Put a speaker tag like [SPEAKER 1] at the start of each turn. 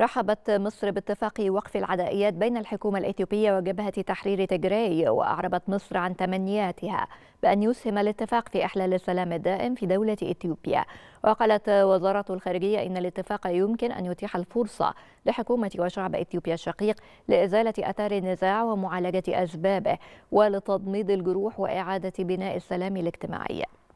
[SPEAKER 1] رحبت مصر باتفاق وقف العدائيات بين الحكومة الإثيوبية وجبهة تحرير تجراي وأعربت مصر عن تمنياتها بأن يسهم الاتفاق في إحلال السلام الدائم في دولة إثيوبيا وقالت وزارة الخارجية إن الاتفاق يمكن أن يتيح الفرصة لحكومة وشعب إثيوبيا الشقيق لإزالة أثار النزاع ومعالجة أسبابه ولتضميد الجروح وإعادة بناء السلام الاجتماعي